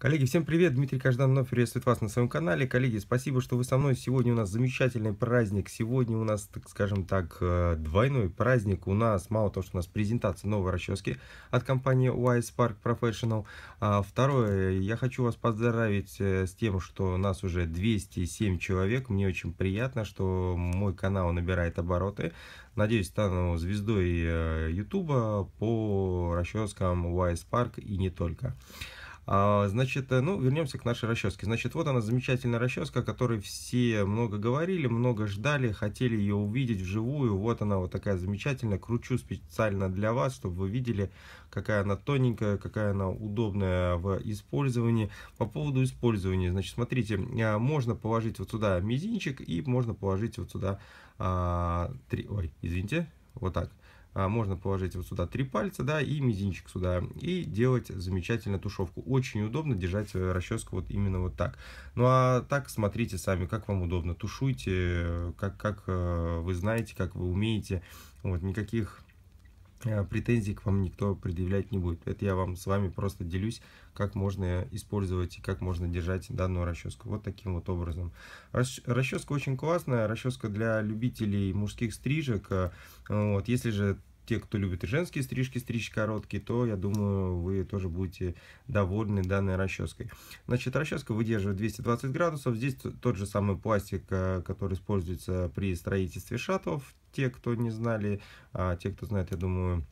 Коллеги, всем привет! Дмитрий Кажданов, вновь приветствует вас на своем канале. Коллеги, спасибо, что вы со мной. Сегодня у нас замечательный праздник. Сегодня у нас, так скажем так, э, двойной праздник. У нас, мало того, что у нас презентация новой расчески от компании Wise Park Professional. А второе, я хочу вас поздравить э, с тем, что у нас уже 207 человек. Мне очень приятно, что мой канал набирает обороты. Надеюсь, стану звездой э, Ютуба по расческам Wise Park и не только. А, значит, э, ну, вернемся к нашей расческе. Значит, вот она замечательная расческа, о которой все много говорили, много ждали, хотели ее увидеть вживую. Вот она вот такая замечательная. Кручу специально для вас, чтобы вы видели, какая она тоненькая, какая она удобная в использовании. По поводу использования, значит, смотрите, э, можно положить вот сюда мизинчик и можно положить вот сюда а, три... Ой, извините, вот так а, можно положить вот сюда три пальца, да, и мизинчик сюда, и делать замечательно тушевку. Очень удобно держать э, расческу вот именно вот так. Ну, а так смотрите сами, как вам удобно, тушуйте, э, как, как э, вы знаете, как вы умеете, вот, никаких Э, претензий к вам никто предъявлять не будет. Это я вам с вами просто делюсь, как можно использовать и как можно держать данную расческу. Вот таким вот образом. Расческа очень классная, расческа для любителей мужских стрижек. Э, вот, если же те, кто любит женские стрижки, стричь короткие, то, я думаю, вы тоже будете довольны данной расческой. Значит, расческа выдерживает 220 градусов. Здесь тот же самый пластик, э, который используется при строительстве шатов. Те, кто не знали, а те, кто знает, я думаю,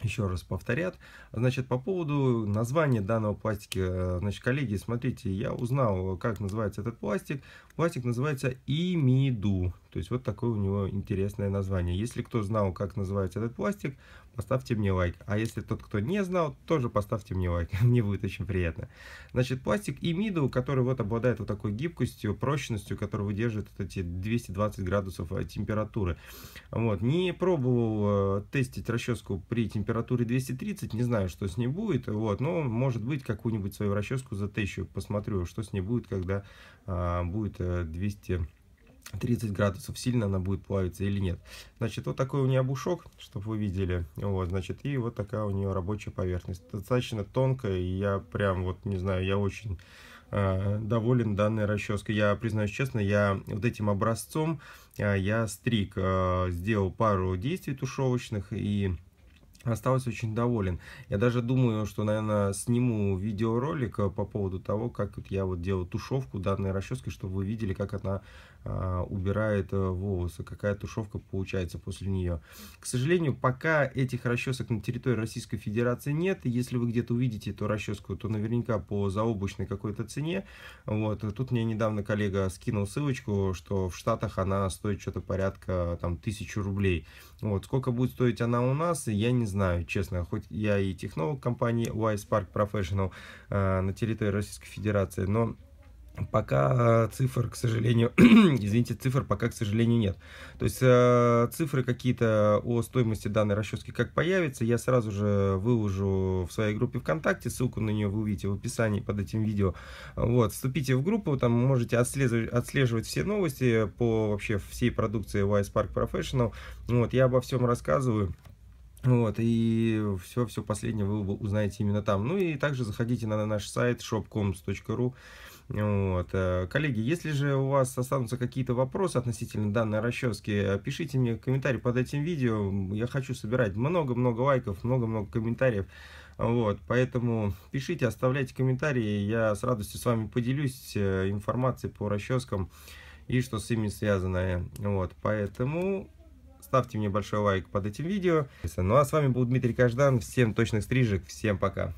еще раз повторят. Значит, по поводу названия данного пластика, э, значит, коллеги, смотрите, я узнал, как называется этот пластик. Пластик называется имиду. То есть вот такое у него интересное название. Если кто знал, как называется этот пластик, поставьте мне лайк. А если тот, кто не знал, тоже поставьте мне лайк. мне будет очень приятно. Значит, пластик и миду, который вот обладает вот такой гибкостью, прочностью, который выдерживает вот эти 220 градусов э, температуры. Вот. Не пробовал э, тестить расческу при температуре 230, не знаю, что с ней будет. Вот. Но, может быть, какую-нибудь свою расческу затещу, посмотрю, что с ней будет, когда а, будет 200 э, 30 градусов, сильно она будет плавиться или нет. Значит, вот такой у нее бушок чтобы вы видели. Вот, значит, и вот такая у нее рабочая поверхность. Достаточно тонкая, и я прям вот, не знаю, я очень э, доволен данной расческой. Я признаюсь честно, я вот этим образцом э, я стрик э, сделал пару действий тушевочных и осталось очень доволен. Я даже думаю, что, наверное, сниму видеоролик э, по поводу того, как я вот делал тушевку данной расческой, чтобы вы видели, как она а, убирает э, волосы, какая тушевка получается после нее. К сожалению, пока этих расчесок на территории Российской Федерации нет. Если вы где-то увидите эту расческу, то наверняка по заоблачной какой-то цене. Вот. Э, тут мне недавно коллега скинул ссылочку, что в Штатах она стоит что-то порядка там тысячу рублей. Вот. Сколько будет стоить она у нас, я не знаю, честно. Хоть я и технолог компании Wise Park Professional э, на территории Российской Федерации, но Пока э, цифр, к сожалению, извините, цифр пока, к сожалению, нет. То есть э, цифры какие-то о стоимости данной расчески как появятся, я сразу же выложу в своей группе ВКонтакте, ссылку на нее вы увидите в описании под этим видео. Вот, вступите в группу, там можете отслеживать, отслеживать все новости по вообще всей продукции Wise Park Professional. Вот, я обо всем рассказываю. Вот, и все, все последнее вы узнаете именно там. Ну и также заходите на наш сайт shopcoms.ru. Вот. Э, коллеги, если же у вас останутся какие-то вопросы относительно данной расчески, пишите мне комментарий под этим видео. Я хочу собирать много-много лайков, много-много комментариев. Вот, поэтому пишите, оставляйте комментарии. Я с радостью с вами поделюсь э, информацией по расческам и что с ними связанное. Вот, поэтому Ставьте мне большой лайк под этим видео. Ну а с вами был Дмитрий Каждан. Всем точных стрижек. Всем пока.